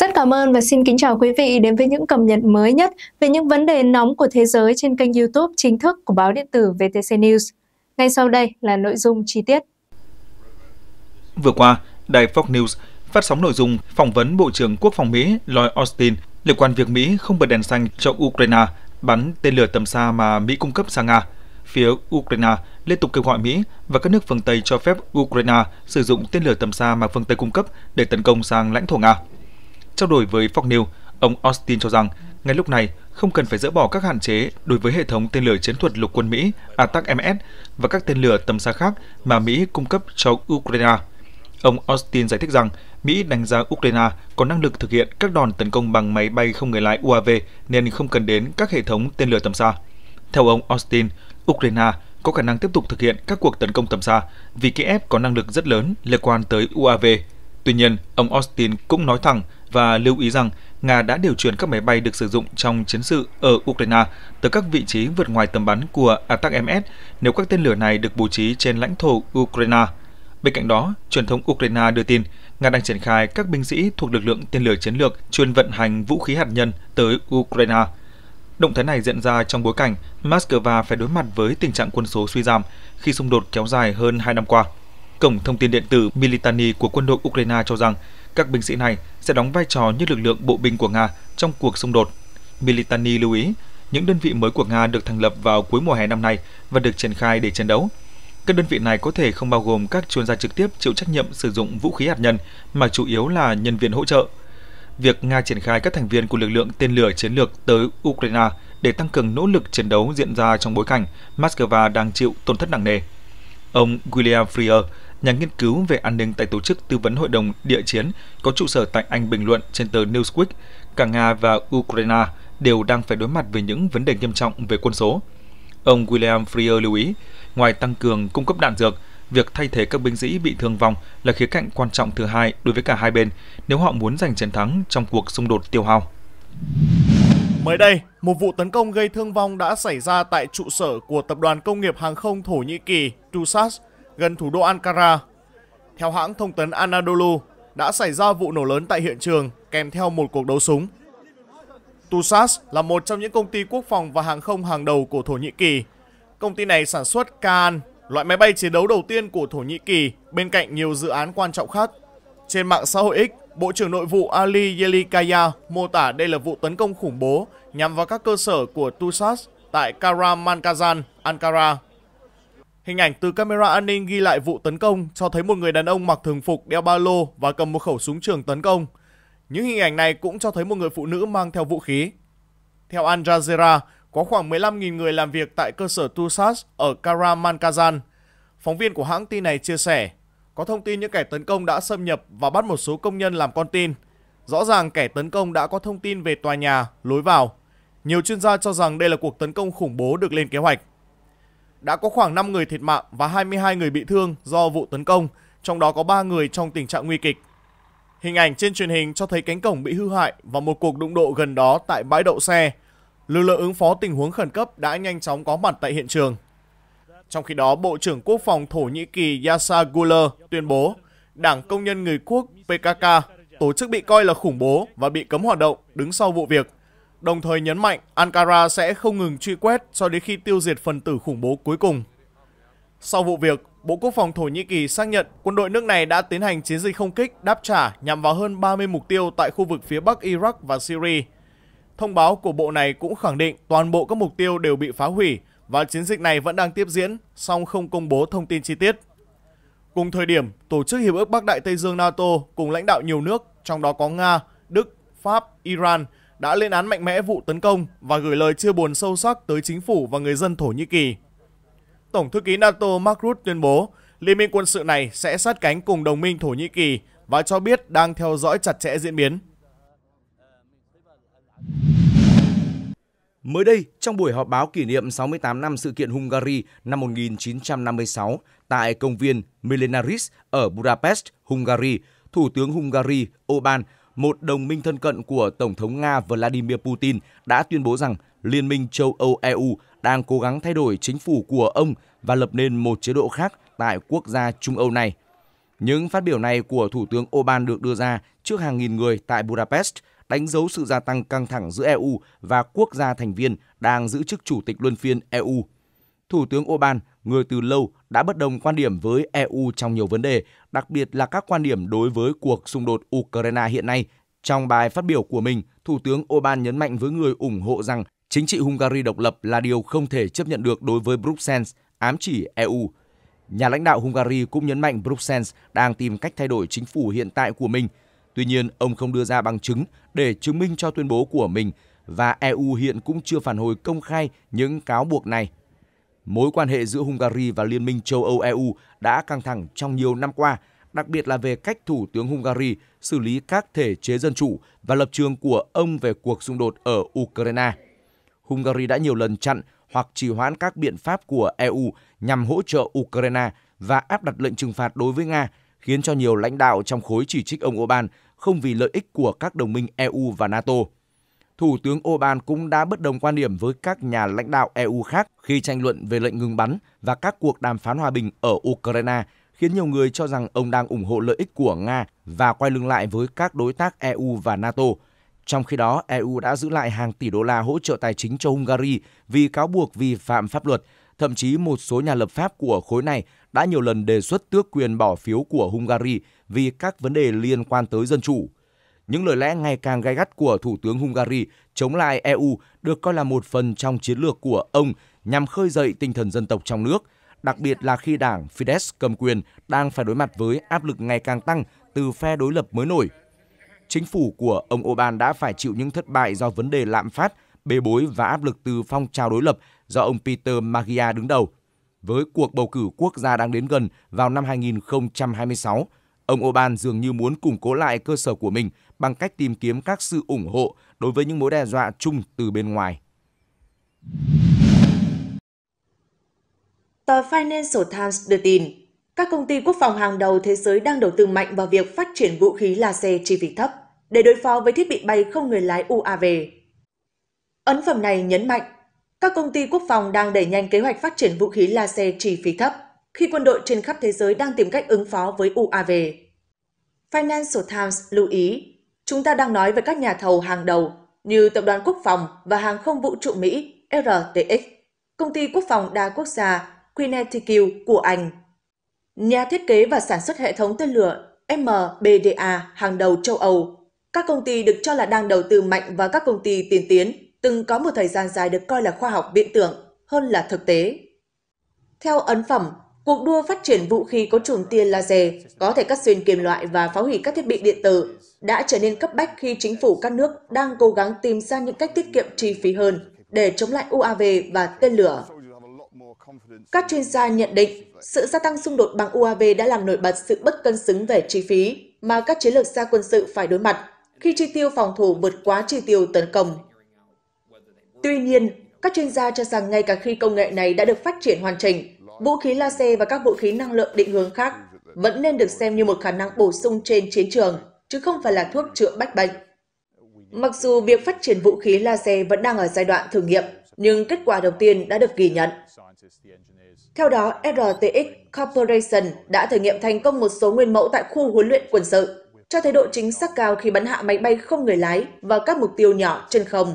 Rất cảm ơn và xin kính chào quý vị đến với những cập nhật mới nhất về những vấn đề nóng của thế giới trên kênh YouTube chính thức của báo điện tử VTC News. Ngay sau đây là nội dung chi tiết. Vừa qua, đài Fox News phát sóng nội dung phỏng vấn Bộ trưởng Quốc phòng Mỹ Lloyd Austin liên quan việc Mỹ không bật đèn xanh cho Ukraine bắn tên lửa tầm xa mà Mỹ cung cấp sang Nga. Phía Ukraine liên tục kêu gọi Mỹ và các nước phương Tây cho phép Ukraine sử dụng tên lửa tầm xa mà phương Tây cung cấp để tấn công sang lãnh thổ Nga. Trao đổi với Fox News, ông Austin cho rằng ngay lúc này không cần phải dỡ bỏ các hạn chế đối với hệ thống tên lửa chiến thuật lục quân Mỹ ATACMS và các tên lửa tầm xa khác mà Mỹ cung cấp cho Ukraine. Ông Austin giải thích rằng Mỹ đánh giá Ukraine có năng lực thực hiện các đòn tấn công bằng máy bay không người lái UAV nên không cần đến các hệ thống tên lửa tầm xa. Theo ông Austin, Ukraine có khả năng tiếp tục thực hiện các cuộc tấn công tầm xa vì Kiev có năng lực rất lớn liên quan tới UAV. Tuy nhiên, ông Austin cũng nói thẳng và lưu ý rằng Nga đã điều chuyển các máy bay được sử dụng trong chiến sự ở Ukraine từ các vị trí vượt ngoài tầm bắn của ATAC-MS nếu các tên lửa này được bố trí trên lãnh thổ Ukraine. Bên cạnh đó, truyền thống Ukraine đưa tin Nga đang triển khai các binh sĩ thuộc lực lượng tên lửa chiến lược chuyên vận hành vũ khí hạt nhân tới Ukraine. Động thái này diễn ra trong bối cảnh Moscow phải đối mặt với tình trạng quân số suy giảm khi xung đột kéo dài hơn 2 năm qua. Cổng thông tin điện tử Militani của quân đội Ukraine cho rằng các binh sĩ này sẽ đóng vai trò như lực lượng bộ binh của Nga trong cuộc xung đột. Militani lưu ý, những đơn vị mới của Nga được thành lập vào cuối mùa hè năm nay và được triển khai để chiến đấu. Các đơn vị này có thể không bao gồm các chuyên gia trực tiếp chịu trách nhiệm sử dụng vũ khí hạt nhân, mà chủ yếu là nhân viên hỗ trợ. Việc Nga triển khai các thành viên của lực lượng tên lửa chiến lược tới Ukraine để tăng cường nỗ lực chiến đấu diễn ra trong bối cảnh Moscow đang chịu tổn thất nặng nề. Ông William Freer, nhà nghiên cứu về an ninh tại tổ chức tư vấn hội đồng địa chiến có trụ sở tại Anh bình luận trên tờ Newsweek, cả Nga và Ukraine đều đang phải đối mặt với những vấn đề nghiêm trọng về quân số. Ông William Freer lưu ý, ngoài tăng cường cung cấp đạn dược, việc thay thế các binh sĩ bị thương vong là khía cạnh quan trọng thứ hai đối với cả hai bên nếu họ muốn giành chiến thắng trong cuộc xung đột tiêu hao. Mới đây, một vụ tấn công gây thương vong đã xảy ra tại trụ sở của tập đoàn công nghiệp hàng không Thổ Nhĩ Kỳ Tusas gần thủ đô Ankara. Theo hãng thông tấn Anadolu, đã xảy ra vụ nổ lớn tại hiện trường kèm theo một cuộc đấu súng. Tusas là một trong những công ty quốc phòng và hàng không hàng đầu của Thổ Nhĩ Kỳ. Công ty này sản xuất Kaan, loại máy bay chiến đấu đầu tiên của Thổ Nhĩ Kỳ bên cạnh nhiều dự án quan trọng khác. Trên mạng xã hội X, Bộ trưởng Nội vụ Ali Yelikaya mô tả đây là vụ tấn công khủng bố nhằm vào các cơ sở của Tusas tại Karamankajan, Ankara Hình ảnh từ camera an ninh ghi lại vụ tấn công cho thấy một người đàn ông mặc thường phục đeo ba lô và cầm một khẩu súng trường tấn công. Những hình ảnh này cũng cho thấy một người phụ nữ mang theo vũ khí. Theo Al Jazeera, có khoảng 15.000 người làm việc tại cơ sở Tusas ở Karamankajan. Phóng viên của hãng tin này chia sẻ, có thông tin những kẻ tấn công đã xâm nhập và bắt một số công nhân làm con tin. Rõ ràng kẻ tấn công đã có thông tin về tòa nhà, lối vào. Nhiều chuyên gia cho rằng đây là cuộc tấn công khủng bố được lên kế hoạch đã có khoảng 5 người thiệt mạng và 22 người bị thương do vụ tấn công, trong đó có 3 người trong tình trạng nguy kịch. Hình ảnh trên truyền hình cho thấy cánh cổng bị hư hại và một cuộc đụng độ gần đó tại bãi đậu xe. Lực lượng ứng phó tình huống khẩn cấp đã nhanh chóng có mặt tại hiện trường. Trong khi đó, Bộ trưởng Quốc phòng Thổ Nhĩ Kỳ Yasa Guler tuyên bố Đảng Công nhân Người Quốc PKK, tổ chức bị coi là khủng bố và bị cấm hoạt động đứng sau vụ việc đồng thời nhấn mạnh Ankara sẽ không ngừng truy quét cho đến khi tiêu diệt phần tử khủng bố cuối cùng. Sau vụ việc, Bộ Quốc phòng Thổ Nhĩ Kỳ xác nhận quân đội nước này đã tiến hành chiến dịch không kích đáp trả nhằm vào hơn 30 mục tiêu tại khu vực phía Bắc Iraq và Syria. Thông báo của bộ này cũng khẳng định toàn bộ các mục tiêu đều bị phá hủy và chiến dịch này vẫn đang tiếp diễn, song không công bố thông tin chi tiết. Cùng thời điểm, Tổ chức Hiệp ước Bắc Đại Tây Dương NATO cùng lãnh đạo nhiều nước, trong đó có Nga, Đức, Pháp, Iran – đã lên án mạnh mẽ vụ tấn công và gửi lời chia buồn sâu sắc tới chính phủ và người dân Thổ Nhĩ Kỳ. Tổng thư ký NATO Mark Rutte tuyên bố liên minh quân sự này sẽ sát cánh cùng đồng minh Thổ Nhĩ Kỳ và cho biết đang theo dõi chặt chẽ diễn biến. Mới đây, trong buổi họp báo kỷ niệm 68 năm sự kiện Hungary năm 1956 tại công viên Millenaris ở Budapest, Hungary, Thủ tướng Hungary Orbán một đồng minh thân cận của Tổng thống Nga Vladimir Putin đã tuyên bố rằng Liên minh châu Âu EU đang cố gắng thay đổi chính phủ của ông và lập nên một chế độ khác tại quốc gia Trung Âu này. Những phát biểu này của Thủ tướng Orbán được đưa ra trước hàng nghìn người tại Budapest đánh dấu sự gia tăng căng thẳng giữa EU và quốc gia thành viên đang giữ chức chủ tịch luân phiên EU. Thủ tướng Orbán, người từ lâu đã bất đồng quan điểm với EU trong nhiều vấn đề, đặc biệt là các quan điểm đối với cuộc xung đột Ukraine hiện nay. Trong bài phát biểu của mình, Thủ tướng Orbán nhấn mạnh với người ủng hộ rằng chính trị Hungary độc lập là điều không thể chấp nhận được đối với Bruxelles, ám chỉ EU. Nhà lãnh đạo Hungary cũng nhấn mạnh Bruxelles đang tìm cách thay đổi chính phủ hiện tại của mình. Tuy nhiên, ông không đưa ra bằng chứng để chứng minh cho tuyên bố của mình và EU hiện cũng chưa phản hồi công khai những cáo buộc này mối quan hệ giữa Hungary và Liên minh châu Âu EU đã căng thẳng trong nhiều năm qua, đặc biệt là về cách Thủ tướng Hungary xử lý các thể chế dân chủ và lập trường của ông về cuộc xung đột ở Ukraine. Hungary đã nhiều lần chặn hoặc trì hoãn các biện pháp của EU nhằm hỗ trợ Ukraine và áp đặt lệnh trừng phạt đối với Nga, khiến cho nhiều lãnh đạo trong khối chỉ trích ông Orbán không vì lợi ích của các đồng minh EU và NATO. Thủ tướng Orbán cũng đã bất đồng quan điểm với các nhà lãnh đạo EU khác khi tranh luận về lệnh ngừng bắn và các cuộc đàm phán hòa bình ở Ukraine, khiến nhiều người cho rằng ông đang ủng hộ lợi ích của Nga và quay lưng lại với các đối tác EU và NATO. Trong khi đó, EU đã giữ lại hàng tỷ đô la hỗ trợ tài chính cho Hungary vì cáo buộc vi phạm pháp luật. Thậm chí một số nhà lập pháp của khối này đã nhiều lần đề xuất tước quyền bỏ phiếu của Hungary vì các vấn đề liên quan tới dân chủ. Những lời lẽ ngày càng gai gắt của Thủ tướng Hungary chống lại EU được coi là một phần trong chiến lược của ông nhằm khơi dậy tinh thần dân tộc trong nước, đặc biệt là khi đảng Fidesz cầm quyền đang phải đối mặt với áp lực ngày càng tăng từ phe đối lập mới nổi. Chính phủ của ông Orbán đã phải chịu những thất bại do vấn đề lạm phát, bê bối và áp lực từ phong trào đối lập do ông Peter Magia đứng đầu. Với cuộc bầu cử quốc gia đang đến gần vào năm 2026, ông Orbán dường như muốn củng cố lại cơ sở của mình bằng cách tìm kiếm các sự ủng hộ đối với những mối đe dọa chung từ bên ngoài. Tờ Financial Times đưa tin, các công ty quốc phòng hàng đầu thế giới đang đầu tư mạnh vào việc phát triển vũ khí laser chi phí thấp để đối phó với thiết bị bay không người lái UAV. Ấn phẩm này nhấn mạnh, các công ty quốc phòng đang đẩy nhanh kế hoạch phát triển vũ khí laser chi phí thấp khi quân đội trên khắp thế giới đang tìm cách ứng phó với UAV. Financial Times lưu ý, Chúng ta đang nói về các nhà thầu hàng đầu như Tập đoàn Quốc phòng và Hàng không vũ trụ Mỹ RTX, công ty quốc phòng đa quốc gia Quineticue của Anh, nhà thiết kế và sản xuất hệ thống tên lửa MBDA hàng đầu châu Âu. Các công ty được cho là đang đầu tư mạnh vào các công ty tiên tiến, từng có một thời gian dài được coi là khoa học viễn tưởng hơn là thực tế. Theo ấn phẩm Cuộc đua phát triển vũ khí có chùm tia laser có thể cắt xuyên kim loại và phá hủy các thiết bị điện tử đã trở nên cấp bách khi chính phủ các nước đang cố gắng tìm ra những cách tiết kiệm chi phí hơn để chống lại UAV và tên lửa. Các chuyên gia nhận định sự gia tăng xung đột bằng UAV đã làm nổi bật sự bất cân xứng về chi phí mà các chiến lược gia quân sự phải đối mặt khi chi tiêu phòng thủ vượt quá chi tiêu tấn công. Tuy nhiên, các chuyên gia cho rằng ngay cả khi công nghệ này đã được phát triển hoàn chỉnh, vũ khí laser và các vũ khí năng lượng định hướng khác vẫn nên được xem như một khả năng bổ sung trên chiến trường, chứ không phải là thuốc chữa bách bệnh. Mặc dù việc phát triển vũ khí laser vẫn đang ở giai đoạn thử nghiệm, nhưng kết quả đầu tiên đã được ghi nhận. Theo đó, RTX Corporation đã thử nghiệm thành công một số nguyên mẫu tại khu huấn luyện quân sự, cho thấy độ chính xác cao khi bắn hạ máy bay không người lái và các mục tiêu nhỏ trên không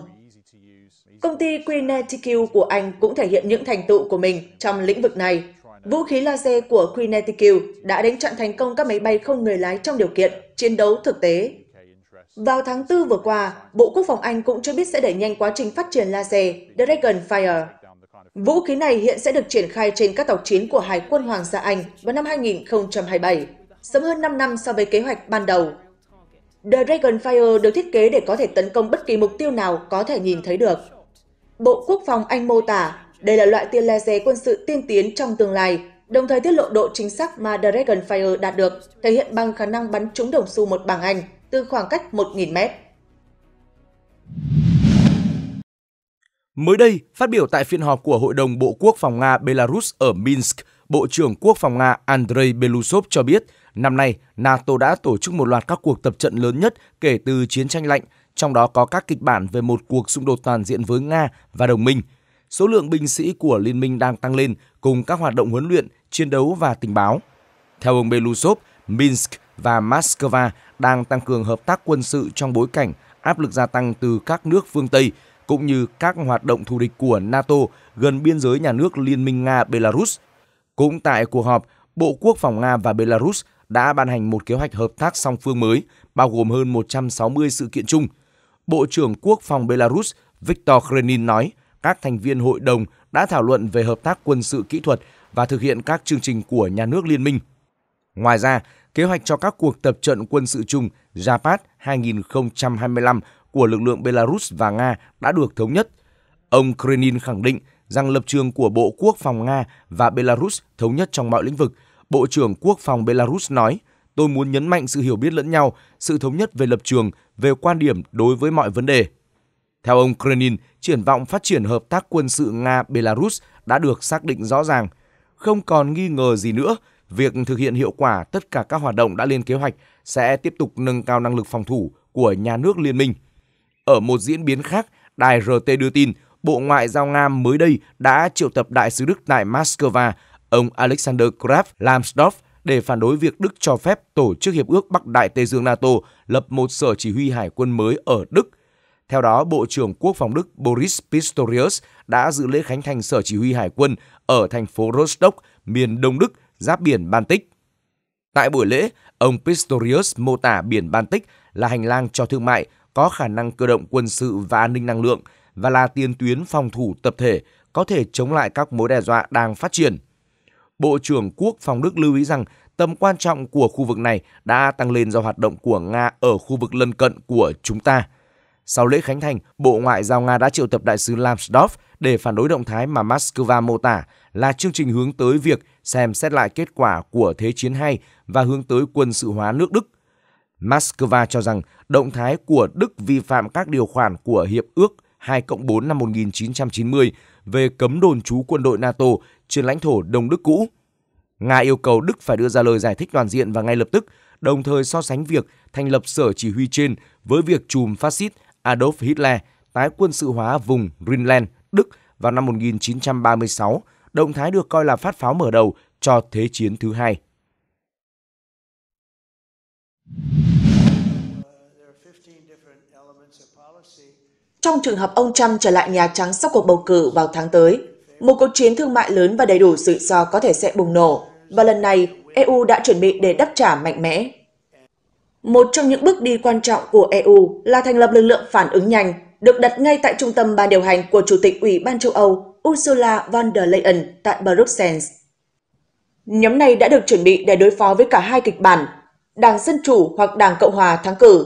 Công ty Kinetic của Anh cũng thể hiện những thành tựu của mình trong lĩnh vực này. Vũ khí laser của Kinetic đã đánh chặn thành công các máy bay không người lái trong điều kiện chiến đấu thực tế. Vào tháng 4 vừa qua, Bộ Quốc phòng Anh cũng cho biết sẽ đẩy nhanh quá trình phát triển laser Dragonfire. Vũ khí này hiện sẽ được triển khai trên các tàu chiến của Hải quân Hoàng gia Anh vào năm 2027, sớm hơn 5 năm so với kế hoạch ban đầu. The Dragonfire được thiết kế để có thể tấn công bất kỳ mục tiêu nào có thể nhìn thấy được. Bộ Quốc phòng Anh mô tả đây là loại tia laser quân sự tiên tiến trong tương lai, đồng thời tiết lộ độ chính xác mà Dragon Fire đạt được, thể hiện bằng khả năng bắn trúng đồng xu một bảng Anh từ khoảng cách 1.000 mét. Mới đây, phát biểu tại phiên họp của Hội đồng Bộ Quốc phòng Nga Belarus ở Minsk, Bộ trưởng Quốc phòng Nga Andrei Belousov cho biết, năm nay NATO đã tổ chức một loạt các cuộc tập trận lớn nhất kể từ chiến tranh lạnh trong đó có các kịch bản về một cuộc xung đột toàn diện với Nga và đồng minh. Số lượng binh sĩ của liên minh đang tăng lên cùng các hoạt động huấn luyện, chiến đấu và tình báo. Theo ông Belousov, Minsk và Moscow đang tăng cường hợp tác quân sự trong bối cảnh áp lực gia tăng từ các nước phương Tây cũng như các hoạt động thù địch của NATO gần biên giới nhà nước Liên minh Nga-Belarus. Cũng tại cuộc họp, Bộ Quốc phòng Nga và Belarus đã ban hành một kế hoạch hợp tác song phương mới, bao gồm hơn 160 sự kiện chung – Bộ trưởng Quốc phòng Belarus Viktor Krenin nói, các thành viên hội đồng đã thảo luận về hợp tác quân sự kỹ thuật và thực hiện các chương trình của nhà nước liên minh. Ngoài ra, kế hoạch cho các cuộc tập trận quân sự chung Japat 2025 của lực lượng Belarus và Nga đã được thống nhất. Ông Krenin khẳng định rằng lập trường của Bộ Quốc phòng Nga và Belarus thống nhất trong mọi lĩnh vực. Bộ trưởng Quốc phòng Belarus nói – tôi muốn nhấn mạnh sự hiểu biết lẫn nhau, sự thống nhất về lập trường, về quan điểm đối với mọi vấn đề. Theo ông Krenin, triển vọng phát triển hợp tác quân sự Nga-Belarus đã được xác định rõ ràng. Không còn nghi ngờ gì nữa, việc thực hiện hiệu quả tất cả các hoạt động đã lên kế hoạch sẽ tiếp tục nâng cao năng lực phòng thủ của nhà nước liên minh. Ở một diễn biến khác, đài RT đưa tin Bộ Ngoại giao Nga mới đây đã triệu tập đại sứ Đức tại Moscow, ông Alexander Graf Lambsdorff để phản đối việc Đức cho phép tổ chức Hiệp ước Bắc Đại Tây Dương NATO lập một sở chỉ huy hải quân mới ở Đức. Theo đó, Bộ trưởng Quốc phòng Đức Boris Pistorius đã dự lễ khánh thành sở chỉ huy hải quân ở thành phố Rostock, miền Đông Đức, giáp biển Baltic. Tại buổi lễ, ông Pistorius mô tả biển Baltic là hành lang cho thương mại, có khả năng cơ động quân sự và an ninh năng lượng và là tiền tuyến phòng thủ tập thể có thể chống lại các mối đe dọa đang phát triển. Bộ trưởng Quốc phòng Đức lưu ý rằng tầm quan trọng của khu vực này đã tăng lên do hoạt động của Nga ở khu vực lân cận của chúng ta. Sau lễ khánh thành, Bộ Ngoại giao Nga đã triệu tập đại sứ Lambsdorff để phản đối động thái mà Moscow mô tả là chương trình hướng tới việc xem xét lại kết quả của Thế chiến 2 và hướng tới quân sự hóa nước Đức. Moscow cho rằng động thái của Đức vi phạm các điều khoản của Hiệp ước 2 4 năm 1990 về cấm đồn trú quân đội NATO trên lãnh thổ Đông Đức cũ. Nga yêu cầu Đức phải đưa ra lời giải thích toàn diện và ngay lập tức, đồng thời so sánh việc thành lập sở chỉ huy trên với việc chùm phát xít Adolf Hitler tái quân sự hóa vùng Greenland, Đức vào năm 1936, động thái được coi là phát pháo mở đầu cho Thế chiến thứ hai. Trong trường hợp ông Trump trở lại Nhà Trắng sau cuộc bầu cử vào tháng tới, một cuộc chiến thương mại lớn và đầy đủ rủi do có thể sẽ bùng nổ, và lần này EU đã chuẩn bị để đáp trả mạnh mẽ. Một trong những bước đi quan trọng của EU là thành lập lực lượng phản ứng nhanh, được đặt ngay tại trung tâm ban điều hành của Chủ tịch Ủy ban châu Âu Ursula von der Leyen tại Bruxelles. Nhóm này đã được chuẩn bị để đối phó với cả hai kịch bản, Đảng Dân Chủ hoặc Đảng Cộng Hòa thắng cử.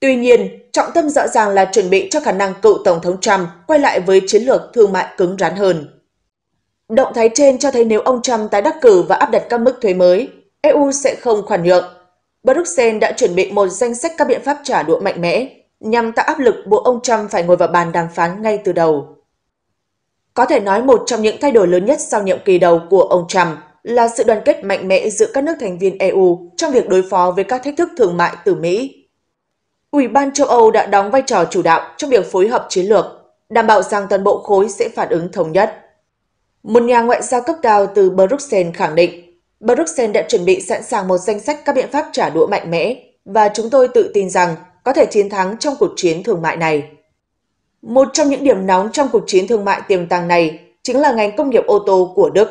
Tuy nhiên, trọng tâm rõ ràng là chuẩn bị cho khả năng cựu Tổng thống Trump quay lại với chiến lược thương mại cứng rắn hơn. Động thái trên cho thấy nếu ông Trump tái đắc cử và áp đặt các mức thuế mới, EU sẽ không khoản nhượng. Bruxelles đã chuẩn bị một danh sách các biện pháp trả đũa mạnh mẽ nhằm tạo áp lực buộc ông Trump phải ngồi vào bàn đàm phán ngay từ đầu. Có thể nói một trong những thay đổi lớn nhất sau nhiệm kỳ đầu của ông Trump là sự đoàn kết mạnh mẽ giữa các nước thành viên EU trong việc đối phó với các thách thức thương mại từ Mỹ. Ủy ban châu Âu đã đóng vai trò chủ đạo trong việc phối hợp chiến lược, đảm bảo rằng toàn bộ khối sẽ phản ứng thống nhất. Một nhà ngoại giao cấp cao từ Bruxelles khẳng định, Bruxelles đã chuẩn bị sẵn sàng một danh sách các biện pháp trả đũa mạnh mẽ và chúng tôi tự tin rằng có thể chiến thắng trong cuộc chiến thương mại này. Một trong những điểm nóng trong cuộc chiến thương mại tiềm tàng này chính là ngành công nghiệp ô tô của Đức.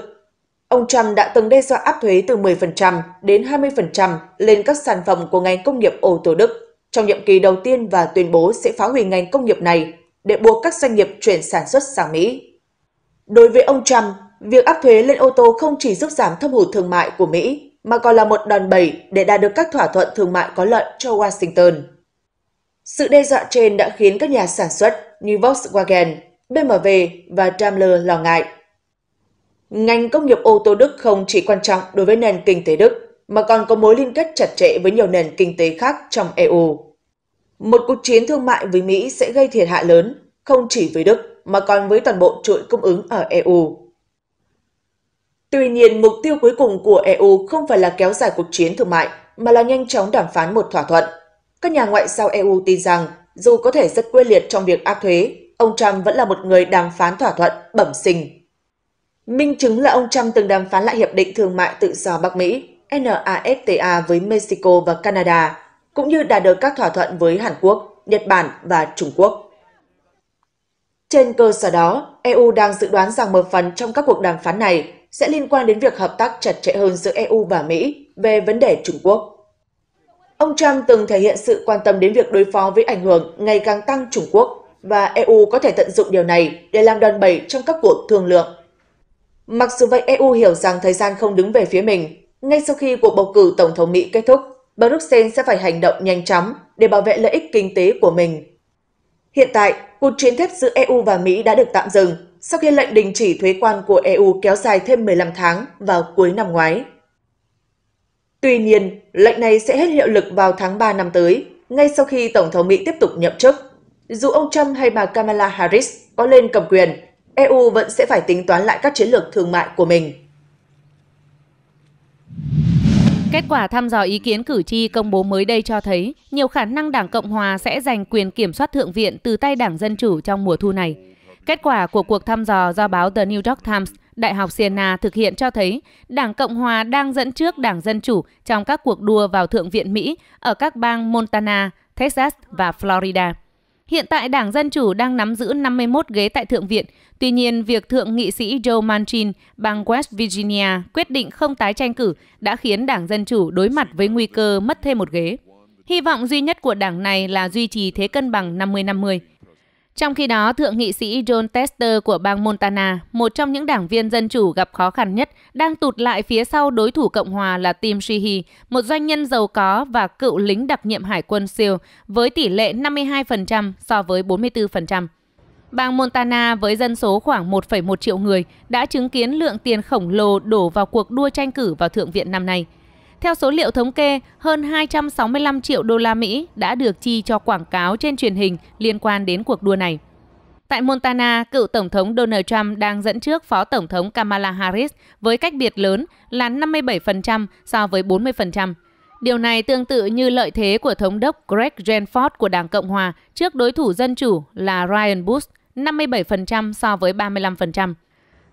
Ông Trump đã từng đe dọa áp thuế từ 10% đến 20% lên các sản phẩm của ngành công nghiệp ô tô Đức trong nhiệm kỳ đầu tiên và tuyên bố sẽ phá hủy ngành công nghiệp này để buộc các doanh nghiệp chuyển sản xuất sang Mỹ. Đối với ông Trump, việc áp thuế lên ô tô không chỉ giúp giảm thâm hụt thương mại của Mỹ, mà còn là một đòn bẩy để đạt được các thỏa thuận thương mại có lợi cho Washington. Sự đe dọa trên đã khiến các nhà sản xuất như Volkswagen, BMW và Daimler lo ngại. Ngành công nghiệp ô tô Đức không chỉ quan trọng đối với nền kinh tế Đức, mà còn có mối liên kết chặt chẽ với nhiều nền kinh tế khác trong EU. Một cuộc chiến thương mại với Mỹ sẽ gây thiệt hại lớn, không chỉ với Đức mà còn với toàn bộ chuỗi cung ứng ở EU. Tuy nhiên, mục tiêu cuối cùng của EU không phải là kéo dài cuộc chiến thương mại, mà là nhanh chóng đàm phán một thỏa thuận. Các nhà ngoại giao EU tin rằng, dù có thể rất quyết liệt trong việc áp thuế, ông Trump vẫn là một người đàm phán thỏa thuận bẩm sinh. Minh chứng là ông Trump từng đàm phán lại Hiệp định Thương mại Tự do Bắc Mỹ NAFTA với Mexico và Canada, cũng như đạt được các thỏa thuận với Hàn Quốc, Nhật Bản và Trung Quốc. Trên cơ sở đó, EU đang dự đoán rằng một phần trong các cuộc đàm phán này sẽ liên quan đến việc hợp tác chặt chẽ hơn giữa EU và Mỹ về vấn đề Trung Quốc. Ông Trump từng thể hiện sự quan tâm đến việc đối phó với ảnh hưởng ngày càng tăng Trung Quốc và EU có thể tận dụng điều này để làm đòn bẩy trong các cuộc thương lượng. Mặc dù vậy, EU hiểu rằng thời gian không đứng về phía mình. Ngay sau khi cuộc bầu cử Tổng thống Mỹ kết thúc, Bruxelles sẽ phải hành động nhanh chóng để bảo vệ lợi ích kinh tế của mình Hiện tại, cuộc chiến thép giữa EU và Mỹ đã được tạm dừng sau khi lệnh đình chỉ thuế quan của EU kéo dài thêm 15 tháng vào cuối năm ngoái. Tuy nhiên, lệnh này sẽ hết hiệu lực vào tháng 3 năm tới, ngay sau khi Tổng thống Mỹ tiếp tục nhậm chức. Dù ông Trump hay bà Kamala Harris có lên cầm quyền, EU vẫn sẽ phải tính toán lại các chiến lược thương mại của mình. Kết quả thăm dò ý kiến cử tri công bố mới đây cho thấy nhiều khả năng Đảng Cộng Hòa sẽ giành quyền kiểm soát Thượng viện từ tay Đảng Dân Chủ trong mùa thu này. Kết quả của cuộc thăm dò do báo The New York Times, Đại học Siena thực hiện cho thấy Đảng Cộng Hòa đang dẫn trước Đảng Dân Chủ trong các cuộc đua vào Thượng viện Mỹ ở các bang Montana, Texas và Florida. Hiện tại Đảng Dân Chủ đang nắm giữ 51 ghế tại Thượng viện. Tuy nhiên, việc Thượng nghị sĩ Joe Manchin, bang West Virginia, quyết định không tái tranh cử đã khiến Đảng Dân Chủ đối mặt với nguy cơ mất thêm một ghế. Hy vọng duy nhất của đảng này là duy trì thế cân bằng 50-50. Trong khi đó, Thượng nghị sĩ John Tester của bang Montana, một trong những đảng viên dân chủ gặp khó khăn nhất, đang tụt lại phía sau đối thủ Cộng hòa là Tim Sheehy, một doanh nhân giàu có và cựu lính đặc nhiệm hải quân SEAL, với tỷ lệ 52% so với 44%. Bang Montana với dân số khoảng 1,1 triệu người đã chứng kiến lượng tiền khổng lồ đổ vào cuộc đua tranh cử vào Thượng viện năm nay – theo số liệu thống kê, hơn 265 triệu đô la Mỹ đã được chi cho quảng cáo trên truyền hình liên quan đến cuộc đua này. Tại Montana, cựu Tổng thống Donald Trump đang dẫn trước Phó Tổng thống Kamala Harris với cách biệt lớn là 57% so với 40%. Điều này tương tự như lợi thế của Thống đốc Greg Jenford của Đảng Cộng Hòa trước đối thủ Dân Chủ là Ryan Bush, 57% so với 35%.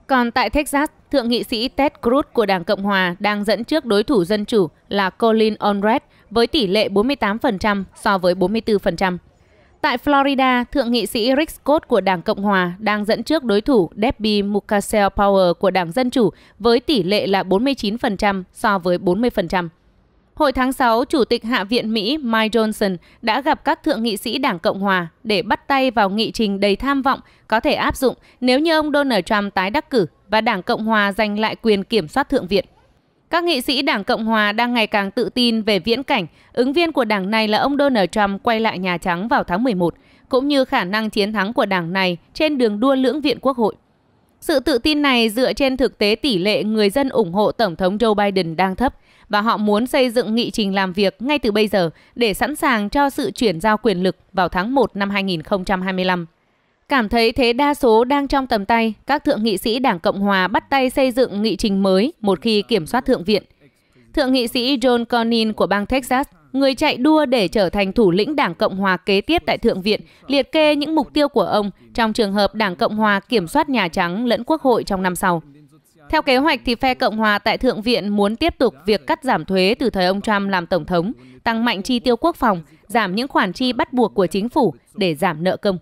Còn tại Texas, thượng nghị sĩ Ted Cruz của Đảng Cộng Hòa đang dẫn trước đối thủ Dân Chủ là Colin Onred với tỷ lệ 48% so với 44%. Tại Florida, Thượng nghị sĩ Rick Scott của Đảng Cộng Hòa đang dẫn trước đối thủ Debbie Mukasey Power của Đảng Dân Chủ với tỷ lệ là 49% so với 40%. Hồi tháng 6, Chủ tịch Hạ viện Mỹ Mike Johnson đã gặp các thượng nghị sĩ Đảng Cộng Hòa để bắt tay vào nghị trình đầy tham vọng có thể áp dụng nếu như ông Donald Trump tái đắc cử và Đảng Cộng Hòa giành lại quyền kiểm soát Thượng viện. Các nghị sĩ Đảng Cộng Hòa đang ngày càng tự tin về viễn cảnh ứng viên của đảng này là ông Donald Trump quay lại Nhà Trắng vào tháng 11, cũng như khả năng chiến thắng của đảng này trên đường đua lưỡng viện Quốc hội. Sự tự tin này dựa trên thực tế tỷ lệ người dân ủng hộ Tổng thống Joe Biden đang thấp – và họ muốn xây dựng nghị trình làm việc ngay từ bây giờ để sẵn sàng cho sự chuyển giao quyền lực vào tháng 1 năm 2025. Cảm thấy thế đa số đang trong tầm tay, các thượng nghị sĩ Đảng Cộng Hòa bắt tay xây dựng nghị trình mới một khi kiểm soát Thượng viện. Thượng nghị sĩ John Cornyn của bang Texas, người chạy đua để trở thành thủ lĩnh Đảng Cộng Hòa kế tiếp tại Thượng viện, liệt kê những mục tiêu của ông trong trường hợp Đảng Cộng Hòa kiểm soát Nhà Trắng lẫn Quốc hội trong năm sau. Theo kế hoạch thì phe Cộng hòa tại Thượng viện muốn tiếp tục việc cắt giảm thuế từ thời ông Trump làm tổng thống, tăng mạnh chi tiêu quốc phòng, giảm những khoản chi bắt buộc của chính phủ để giảm nợ công.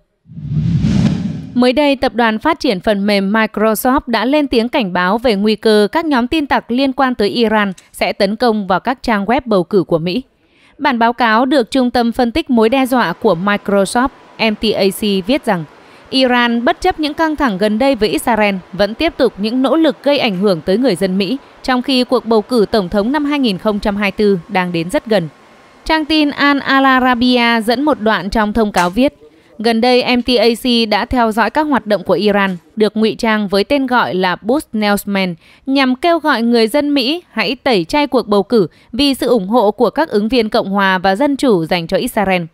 Mới đây, tập đoàn phát triển phần mềm Microsoft đã lên tiếng cảnh báo về nguy cơ các nhóm tin tặc liên quan tới Iran sẽ tấn công vào các trang web bầu cử của Mỹ. Bản báo cáo được Trung tâm Phân tích Mối đe dọa của Microsoft MTAC viết rằng Iran bất chấp những căng thẳng gần đây với Israel vẫn tiếp tục những nỗ lực gây ảnh hưởng tới người dân Mỹ, trong khi cuộc bầu cử tổng thống năm 2024 đang đến rất gần. Trang tin Al Arabiya dẫn một đoạn trong thông cáo viết, gần đây MTAC đã theo dõi các hoạt động của Iran, được ngụy trang với tên gọi là Bush Nelsman, nhằm kêu gọi người dân Mỹ hãy tẩy chay cuộc bầu cử vì sự ủng hộ của các ứng viên Cộng hòa và Dân chủ dành cho Israel –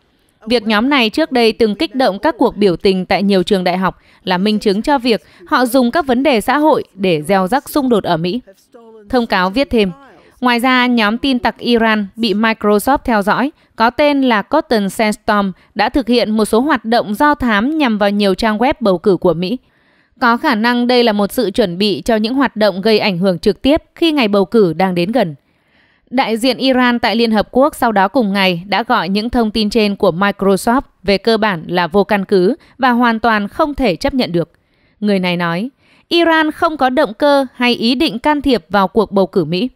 Việc nhóm này trước đây từng kích động các cuộc biểu tình tại nhiều trường đại học là minh chứng cho việc họ dùng các vấn đề xã hội để gieo rắc xung đột ở Mỹ. Thông cáo viết thêm, ngoài ra nhóm tin tặc Iran bị Microsoft theo dõi, có tên là Cotton Sandstorm đã thực hiện một số hoạt động do thám nhằm vào nhiều trang web bầu cử của Mỹ. Có khả năng đây là một sự chuẩn bị cho những hoạt động gây ảnh hưởng trực tiếp khi ngày bầu cử đang đến gần. Đại diện Iran tại Liên Hợp Quốc sau đó cùng ngày đã gọi những thông tin trên của Microsoft về cơ bản là vô căn cứ và hoàn toàn không thể chấp nhận được. Người này nói, Iran không có động cơ hay ý định can thiệp vào cuộc bầu cử Mỹ.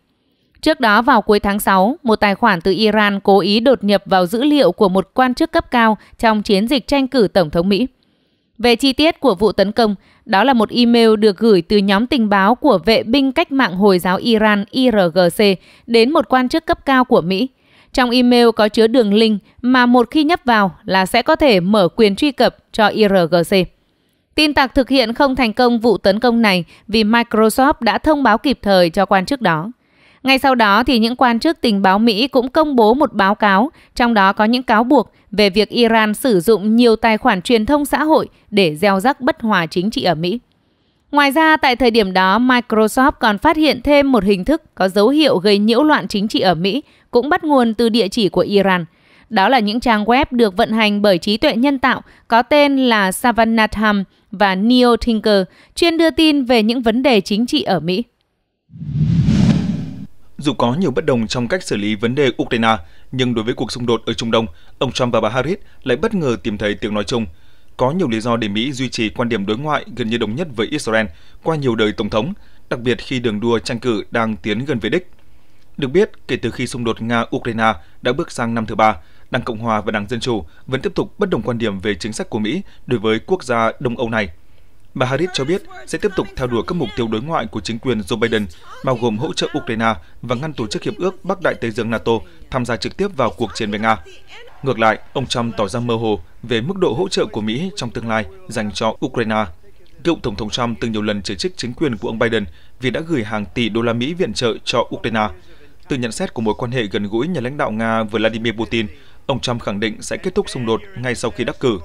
Trước đó vào cuối tháng 6, một tài khoản từ Iran cố ý đột nhập vào dữ liệu của một quan chức cấp cao trong chiến dịch tranh cử tổng thống Mỹ. Về chi tiết của vụ tấn công, đó là một email được gửi từ nhóm tình báo của vệ binh cách mạng Hồi giáo Iran IRGC đến một quan chức cấp cao của Mỹ. Trong email có chứa đường link mà một khi nhấp vào là sẽ có thể mở quyền truy cập cho IRGC. Tin tặc thực hiện không thành công vụ tấn công này vì Microsoft đã thông báo kịp thời cho quan chức đó. Ngay sau đó thì những quan chức tình báo Mỹ cũng công bố một báo cáo, trong đó có những cáo buộc về việc Iran sử dụng nhiều tài khoản truyền thông xã hội để gieo rắc bất hòa chính trị ở Mỹ. Ngoài ra, tại thời điểm đó, Microsoft còn phát hiện thêm một hình thức có dấu hiệu gây nhiễu loạn chính trị ở Mỹ, cũng bắt nguồn từ địa chỉ của Iran. Đó là những trang web được vận hành bởi trí tuệ nhân tạo có tên là Savannatham và Neo Tinker, chuyên đưa tin về những vấn đề chính trị ở Mỹ. Dù có nhiều bất đồng trong cách xử lý vấn đề Ukraine, nhưng đối với cuộc xung đột ở Trung Đông, ông Trump và bà Harris lại bất ngờ tìm thấy tiếng nói chung. Có nhiều lý do để Mỹ duy trì quan điểm đối ngoại gần như đồng nhất với Israel qua nhiều đời tổng thống, đặc biệt khi đường đua tranh cử đang tiến gần về đích. Được biết, kể từ khi xung đột Nga-Ukraine đã bước sang năm thứ ba, Đảng Cộng hòa và Đảng Dân Chủ vẫn tiếp tục bất đồng quan điểm về chính sách của Mỹ đối với quốc gia Đông Âu này – Bà Harris cho biết sẽ tiếp tục theo đuổi các mục tiêu đối ngoại của chính quyền Joe Biden, bao gồm hỗ trợ Ukraine và ngăn tổ chức Hiệp ước Bắc Đại Tây Dương NATO tham gia trực tiếp vào cuộc chiến với Nga. Ngược lại, ông Trump tỏ ra mơ hồ về mức độ hỗ trợ của Mỹ trong tương lai dành cho Ukraine. Cựu Tổng thống Trump từng nhiều lần chỉ trích chính quyền của ông Biden vì đã gửi hàng tỷ đô la Mỹ viện trợ cho Ukraine. Từ nhận xét của mối quan hệ gần gũi nhà lãnh đạo Nga Vladimir Putin, ông Trump khẳng định sẽ kết thúc xung đột ngay sau khi đắc cử.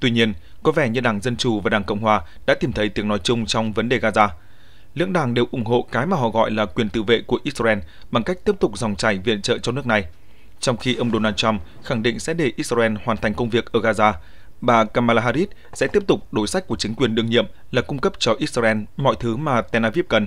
Tuy nhiên, có vẻ như Đảng Dân Chủ và Đảng Cộng Hòa đã tìm thấy tiếng nói chung trong vấn đề Gaza. Lưỡng đảng đều ủng hộ cái mà họ gọi là quyền tự vệ của Israel bằng cách tiếp tục dòng chảy viện trợ cho nước này. Trong khi ông Donald Trump khẳng định sẽ để Israel hoàn thành công việc ở Gaza, bà Kamala Harris sẽ tiếp tục đối sách của chính quyền đương nhiệm là cung cấp cho Israel mọi thứ mà Tel Aviv cần.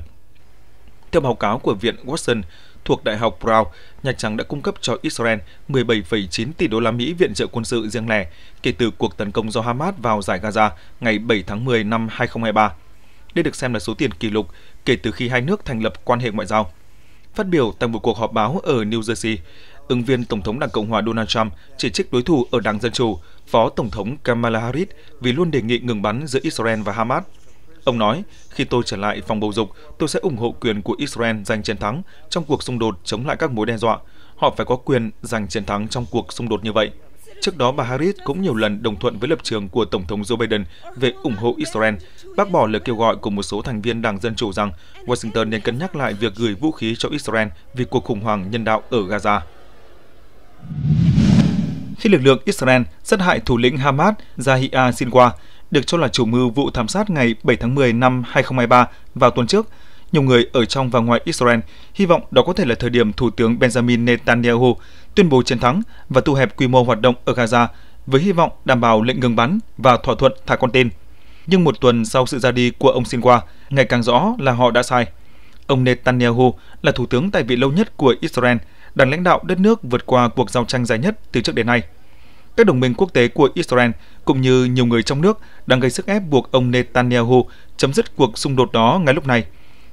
Theo báo cáo của Viện Watson, thuộc Đại học Brown, Nhà Trắng đã cung cấp cho Israel 17,9 tỷ đô la Mỹ viện trợ quân sự riêng lẻ kể từ cuộc tấn công do Hamas vào giải Gaza ngày 7 tháng 10 năm 2023. Đây được xem là số tiền kỷ lục kể từ khi hai nước thành lập quan hệ ngoại giao. Phát biểu tại một cuộc họp báo ở New Jersey, ứng viên Tổng thống Đảng Cộng hòa Donald Trump chỉ trích đối thủ ở Đảng Dân Chủ, Phó Tổng thống Kamala Harris vì luôn đề nghị ngừng bắn giữa Israel và Hamas Ông nói, khi tôi trở lại phòng bầu dục, tôi sẽ ủng hộ quyền của Israel giành chiến thắng trong cuộc xung đột chống lại các mối đe dọa. Họ phải có quyền giành chiến thắng trong cuộc xung đột như vậy. Trước đó, bà Harris cũng nhiều lần đồng thuận với lập trường của Tổng thống Joe Biden về ủng hộ Israel, bác bỏ lời kêu gọi của một số thành viên Đảng Dân Chủ rằng Washington nên cân nhắc lại việc gửi vũ khí cho Israel vì cuộc khủng hoảng nhân đạo ở Gaza. Khi lực lượng Israel sát hại thủ lĩnh Hamas Zahia Sinwar, được cho là chủ mưu vụ thảm sát ngày 7 tháng 10 năm 2023 vào tuần trước. Nhiều người ở trong và ngoài Israel hy vọng đó có thể là thời điểm Thủ tướng Benjamin Netanyahu tuyên bố chiến thắng và thu hẹp quy mô hoạt động ở Gaza với hy vọng đảm bảo lệnh ngừng bắn và thỏa thuận thả con tin. Nhưng một tuần sau sự ra đi của ông Sinwa, ngày càng rõ là họ đã sai. Ông Netanyahu là thủ tướng tại vị lâu nhất của Israel, đang lãnh đạo đất nước vượt qua cuộc giao tranh dài nhất từ trước đến nay các đồng minh quốc tế của Israel cũng như nhiều người trong nước đang gây sức ép buộc ông Netanyahu chấm dứt cuộc xung đột đó ngay lúc này,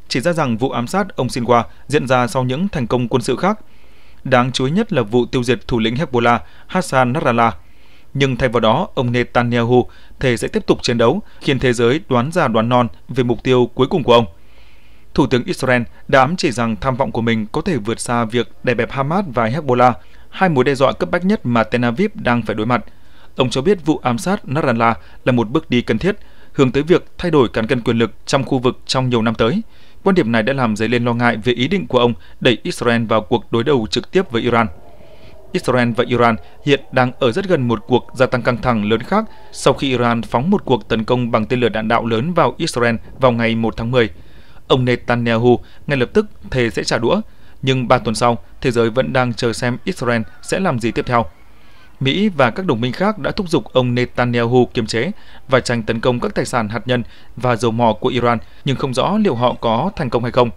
chỉ ra rằng vụ ám sát ông Sinwa diễn ra sau những thành công quân sự khác. Đáng chú ý nhất là vụ tiêu diệt thủ lĩnh Hezbollah Hassan Nasrallah. Nhưng thay vào đó, ông Netanyahu thề sẽ tiếp tục chiến đấu, khiến thế giới đoán già đoán non về mục tiêu cuối cùng của ông. Thủ tướng Israel đã ám chỉ rằng tham vọng của mình có thể vượt xa việc đè bẹp Hamas và Hezbollah – hai mối đe dọa cấp bách nhất mà Tel Aviv đang phải đối mặt. Ông cho biết vụ ám sát Naranja là một bước đi cần thiết, hướng tới việc thay đổi cán cân quyền lực trong khu vực trong nhiều năm tới. Quan điểm này đã làm dấy lên lo ngại về ý định của ông đẩy Israel vào cuộc đối đầu trực tiếp với Iran. Israel và Iran hiện đang ở rất gần một cuộc gia tăng căng thẳng lớn khác sau khi Iran phóng một cuộc tấn công bằng tên lửa đạn đạo lớn vào Israel vào ngày 1 tháng 10. Ông Netanyahu ngay lập tức thề sẽ trả đũa, nhưng 3 tuần sau, thế giới vẫn đang chờ xem Israel sẽ làm gì tiếp theo. Mỹ và các đồng minh khác đã thúc giục ông Netanyahu kiềm chế và tranh tấn công các tài sản hạt nhân và dầu mỏ của Iran, nhưng không rõ liệu họ có thành công hay không.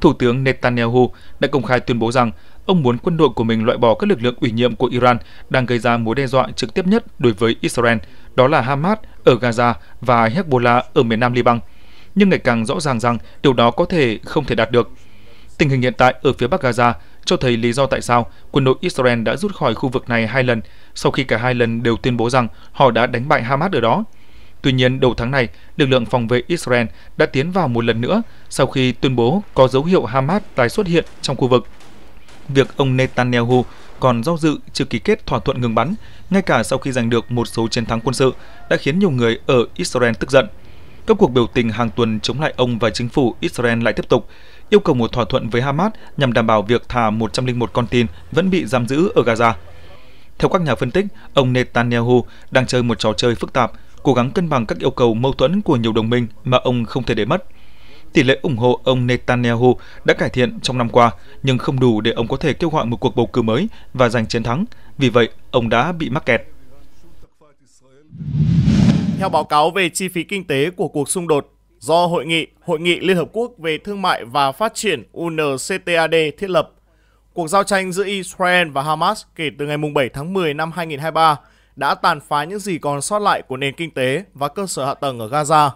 Thủ tướng Netanyahu đã công khai tuyên bố rằng ông muốn quân đội của mình loại bỏ các lực lượng ủy nhiệm của Iran đang gây ra mối đe dọa trực tiếp nhất đối với Israel, đó là Hamas ở Gaza và Hezbollah ở miền nam Liban. Nhưng ngày càng rõ ràng rằng điều đó có thể không thể đạt được. Tình hình hiện tại ở phía Bắc Gaza cho thấy lý do tại sao quân đội Israel đã rút khỏi khu vực này hai lần sau khi cả hai lần đều tuyên bố rằng họ đã đánh bại Hamas ở đó. Tuy nhiên, đầu tháng này, lực lượng phòng vệ Israel đã tiến vào một lần nữa sau khi tuyên bố có dấu hiệu Hamas tái xuất hiện trong khu vực. Việc ông Netanyahu còn do dự chưa ký kết thỏa thuận ngừng bắn, ngay cả sau khi giành được một số chiến thắng quân sự, đã khiến nhiều người ở Israel tức giận. Các cuộc biểu tình hàng tuần chống lại ông và chính phủ Israel lại tiếp tục, yêu cầu một thỏa thuận với Hamas nhằm đảm bảo việc thả 101 con tin vẫn bị giam giữ ở Gaza. Theo các nhà phân tích, ông Netanyahu đang chơi một trò chơi phức tạp, cố gắng cân bằng các yêu cầu mâu thuẫn của nhiều đồng minh mà ông không thể để mất. Tỷ lệ ủng hộ ông Netanyahu đã cải thiện trong năm qua, nhưng không đủ để ông có thể kêu gọi một cuộc bầu cử mới và giành chiến thắng. Vì vậy, ông đã bị mắc kẹt. Theo báo cáo về chi phí kinh tế của cuộc xung đột do Hội nghị Hội nghị Liên Hợp Quốc về Thương mại và Phát triển UNCTAD thiết lập. Cuộc giao tranh giữa Israel và Hamas kể từ ngày 7 tháng 10 năm 2023 đã tàn phá những gì còn sót lại của nền kinh tế và cơ sở hạ tầng ở Gaza.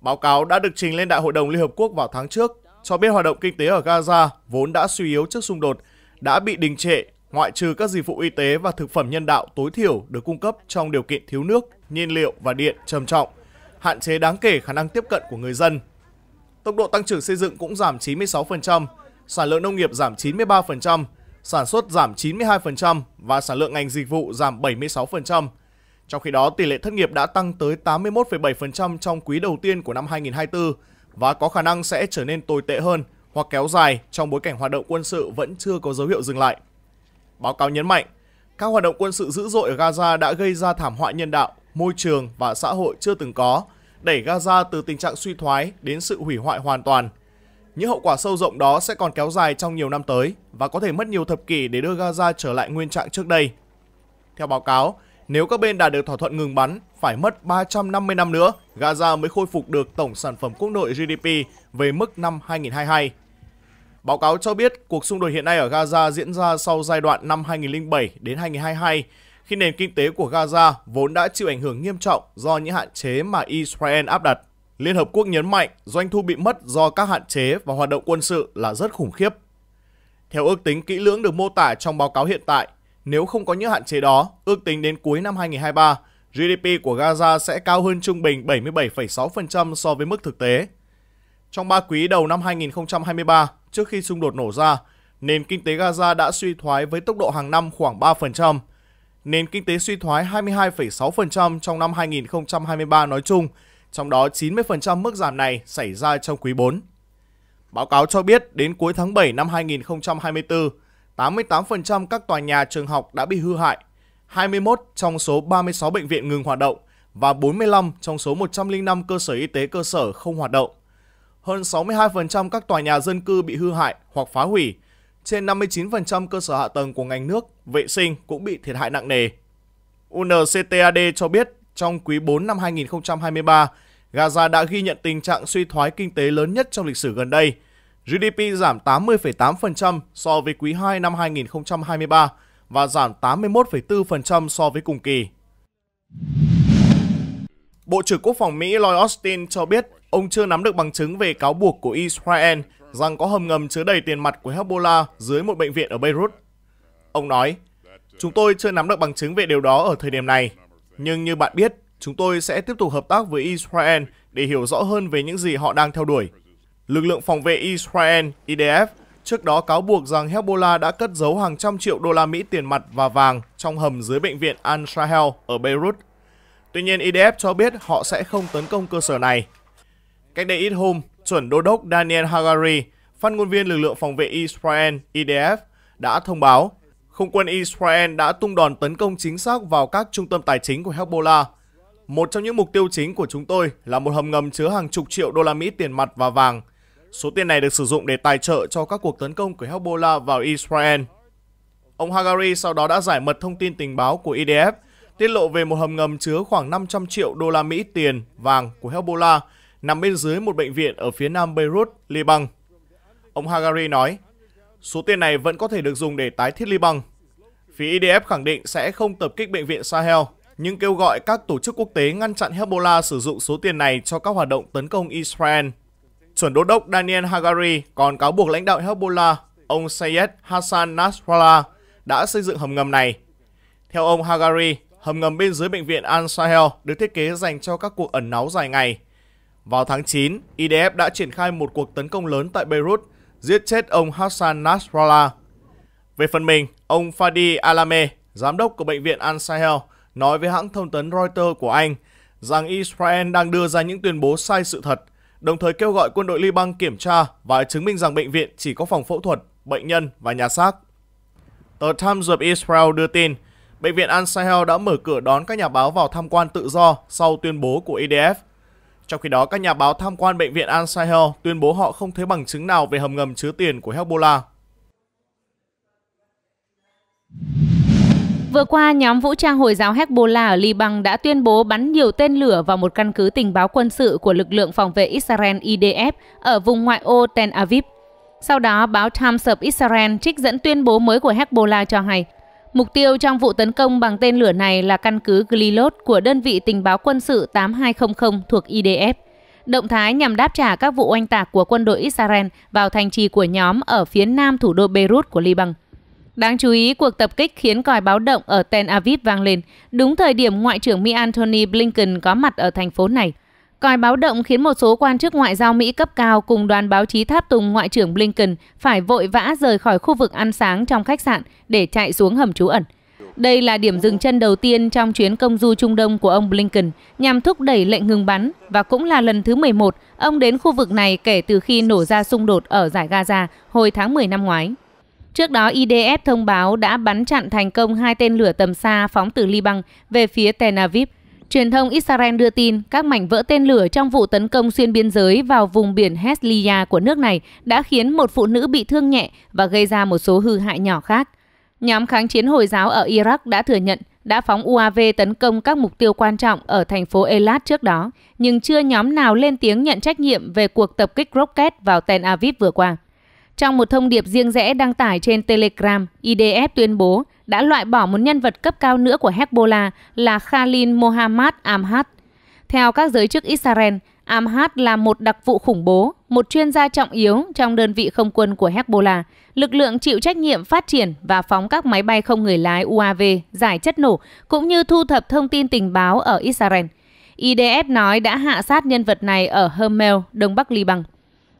Báo cáo đã được trình lên Đại hội đồng Liên Hợp Quốc vào tháng trước, cho biết hoạt động kinh tế ở Gaza vốn đã suy yếu trước xung đột, đã bị đình trệ ngoại trừ các dịch vụ y tế và thực phẩm nhân đạo tối thiểu được cung cấp trong điều kiện thiếu nước, nhiên liệu và điện trầm trọng hạn chế đáng kể khả năng tiếp cận của người dân. Tốc độ tăng trưởng xây dựng cũng giảm 96%, sản lượng nông nghiệp giảm 93%, sản xuất giảm 92% và sản lượng ngành dịch vụ giảm 76%. Trong khi đó, tỷ lệ thất nghiệp đã tăng tới 81,7% trong quý đầu tiên của năm 2024 và có khả năng sẽ trở nên tồi tệ hơn hoặc kéo dài trong bối cảnh hoạt động quân sự vẫn chưa có dấu hiệu dừng lại. Báo cáo nhấn mạnh, các hoạt động quân sự dữ dội ở Gaza đã gây ra thảm họa nhân đạo, môi trường và xã hội chưa từng có, đẩy Gaza từ tình trạng suy thoái đến sự hủy hoại hoàn toàn. Những hậu quả sâu rộng đó sẽ còn kéo dài trong nhiều năm tới và có thể mất nhiều thập kỷ để đưa Gaza trở lại nguyên trạng trước đây. Theo báo cáo, nếu các bên đạt được thỏa thuận ngừng bắn, phải mất 350 năm nữa, Gaza mới khôi phục được tổng sản phẩm quốc nội GDP về mức năm 2022. Báo cáo cho biết cuộc xung đột hiện nay ở Gaza diễn ra sau giai đoạn năm 2007 đến 2022 khi nền kinh tế của Gaza vốn đã chịu ảnh hưởng nghiêm trọng do những hạn chế mà Israel áp đặt. Liên Hợp Quốc nhấn mạnh doanh thu bị mất do các hạn chế và hoạt động quân sự là rất khủng khiếp. Theo ước tính kỹ lưỡng được mô tả trong báo cáo hiện tại, nếu không có những hạn chế đó, ước tính đến cuối năm 2023, GDP của Gaza sẽ cao hơn trung bình 77,6% so với mức thực tế. Trong 3 quý đầu năm 2023, trước khi xung đột nổ ra, nền kinh tế Gaza đã suy thoái với tốc độ hàng năm khoảng 3%, nền kinh tế suy thoái 22,6% trong năm 2023 nói chung, trong đó 90% mức giảm này xảy ra trong quý 4. Báo cáo cho biết đến cuối tháng 7 năm 2024, 88% các tòa nhà trường học đã bị hư hại, 21 trong số 36 bệnh viện ngừng hoạt động và 45 trong số 105 cơ sở y tế cơ sở không hoạt động. Hơn 62% các tòa nhà dân cư bị hư hại hoặc phá hủy, trên 59% cơ sở hạ tầng của ngành nước, vệ sinh cũng bị thiệt hại nặng nề. UNCTAD cho biết trong quý 4 năm 2023, Gaza đã ghi nhận tình trạng suy thoái kinh tế lớn nhất trong lịch sử gần đây. GDP giảm 80,8% so với quý 2 năm 2023 và giảm 81,4% so với cùng kỳ. Bộ trưởng Quốc phòng Mỹ Lloyd Austin cho biết ông chưa nắm được bằng chứng về cáo buộc của Israel – rằng có hầm ngầm chứa đầy tiền mặt của Hezbollah dưới một bệnh viện ở Beirut. Ông nói, chúng tôi chưa nắm được bằng chứng về điều đó ở thời điểm này, nhưng như bạn biết, chúng tôi sẽ tiếp tục hợp tác với Israel để hiểu rõ hơn về những gì họ đang theo đuổi. Lực lượng phòng vệ Israel, IDF, trước đó cáo buộc rằng Hezbollah đã cất giấu hàng trăm triệu đô la Mỹ tiền mặt và vàng trong hầm dưới bệnh viện Al-Shahel ở Beirut. Tuy nhiên, IDF cho biết họ sẽ không tấn công cơ sở này. Cách đây ít hôm, chuẩn đô đốc Daniel Hagari, phát ngôn viên lực lượng phòng vệ Israel IDF, đã thông báo không quân Israel đã tung đòn tấn công chính xác vào các trung tâm tài chính của Hezbollah. Một trong những mục tiêu chính của chúng tôi là một hầm ngầm chứa hàng chục triệu đô la Mỹ tiền mặt và vàng. Số tiền này được sử dụng để tài trợ cho các cuộc tấn công của Hezbollah vào Israel. Ông Hagari sau đó đã giải mật thông tin tình báo của IDF, tiết lộ về một hầm ngầm chứa khoảng 500 triệu đô la Mỹ tiền vàng của Hezbollah nằm bên dưới một bệnh viện ở phía nam Beirut, Liban. Ông Hagari nói, số tiền này vẫn có thể được dùng để tái thiết Liban. Phía IDF e khẳng định sẽ không tập kích bệnh viện Sahel, nhưng kêu gọi các tổ chức quốc tế ngăn chặn Hezbollah sử dụng số tiền này cho các hoạt động tấn công Israel. Chuẩn đô đốc Daniel Hagari còn cáo buộc lãnh đạo Hezbollah, ông Sayed Hassan Nasrallah, đã xây dựng hầm ngầm này. Theo ông Hagari, hầm ngầm bên dưới bệnh viện Al-Sahel được thiết kế dành cho các cuộc ẩn náu dài ngày – vào tháng 9, IDF đã triển khai một cuộc tấn công lớn tại Beirut, giết chết ông Hassan Nasrallah. Về phần mình, ông Fadi Alame, giám đốc của bệnh viện Al-Sahel, nói với hãng thông tấn Reuters của Anh rằng Israel đang đưa ra những tuyên bố sai sự thật, đồng thời kêu gọi quân đội Liban kiểm tra và chứng minh rằng bệnh viện chỉ có phòng phẫu thuật, bệnh nhân và nhà xác. Tờ Times of Israel đưa tin, bệnh viện Al-Sahel đã mở cửa đón các nhà báo vào tham quan tự do sau tuyên bố của IDF – trong khi đó, các nhà báo tham quan bệnh viện Al-Sahel tuyên bố họ không thấy bằng chứng nào về hầm ngầm chứa tiền của Hezbollah. Vừa qua, nhóm vũ trang Hồi giáo Hezbollah ở Liban đã tuyên bố bắn nhiều tên lửa vào một căn cứ tình báo quân sự của lực lượng phòng vệ Israel IDF ở vùng ngoại ô Tel Aviv. Sau đó, báo Times of Israel trích dẫn tuyên bố mới của Hezbollah cho hay – Mục tiêu trong vụ tấn công bằng tên lửa này là căn cứ Glilot của đơn vị tình báo quân sự 8200 thuộc IDF. Động thái nhằm đáp trả các vụ oanh tạc của quân đội Israel vào thành trì của nhóm ở phía nam thủ đô Beirut của Liban. Đáng chú ý, cuộc tập kích khiến còi báo động ở Tel Aviv vang lên, đúng thời điểm Ngoại trưởng Mỹ Antony Blinken có mặt ở thành phố này – Còi báo động khiến một số quan chức ngoại giao Mỹ cấp cao cùng đoàn báo chí tháp tùng Ngoại trưởng Blinken phải vội vã rời khỏi khu vực ăn sáng trong khách sạn để chạy xuống hầm trú ẩn. Đây là điểm dừng chân đầu tiên trong chuyến công du Trung Đông của ông Blinken nhằm thúc đẩy lệnh ngừng bắn và cũng là lần thứ 11 ông đến khu vực này kể từ khi nổ ra xung đột ở giải Gaza hồi tháng 10 năm ngoái. Trước đó, IDF thông báo đã bắn chặn thành công hai tên lửa tầm xa phóng từ Liban về phía Tel Aviv Truyền thông Israel đưa tin các mảnh vỡ tên lửa trong vụ tấn công xuyên biên giới vào vùng biển Hezliya của nước này đã khiến một phụ nữ bị thương nhẹ và gây ra một số hư hại nhỏ khác. Nhóm kháng chiến Hồi giáo ở Iraq đã thừa nhận đã phóng UAV tấn công các mục tiêu quan trọng ở thành phố Elat trước đó, nhưng chưa nhóm nào lên tiếng nhận trách nhiệm về cuộc tập kích rocket vào Tel Aviv vừa qua. Trong một thông điệp riêng rẽ đăng tải trên Telegram, IDF tuyên bố đã loại bỏ một nhân vật cấp cao nữa của Hezbollah là Khalil Mohammad Amhad. Theo các giới chức Israel, Amhad là một đặc vụ khủng bố, một chuyên gia trọng yếu trong đơn vị không quân của Hezbollah, lực lượng chịu trách nhiệm phát triển và phóng các máy bay không người lái UAV, giải chất nổ, cũng như thu thập thông tin tình báo ở Israel. IDF nói đã hạ sát nhân vật này ở Hermel, đông bắc Liban.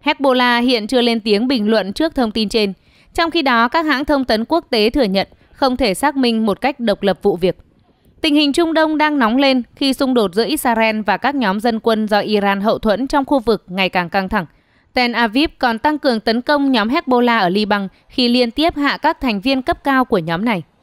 Hezbollah hiện chưa lên tiếng bình luận trước thông tin trên. Trong khi đó, các hãng thông tấn quốc tế thừa nhận không thể xác minh một cách độc lập vụ việc. Tình hình Trung Đông đang nóng lên khi xung đột giữa Israel và các nhóm dân quân do Iran hậu thuẫn trong khu vực ngày càng căng thẳng. Tel Aviv còn tăng cường tấn công nhóm Hezbollah ở Liban khi liên tiếp hạ các thành viên cấp cao của nhóm này.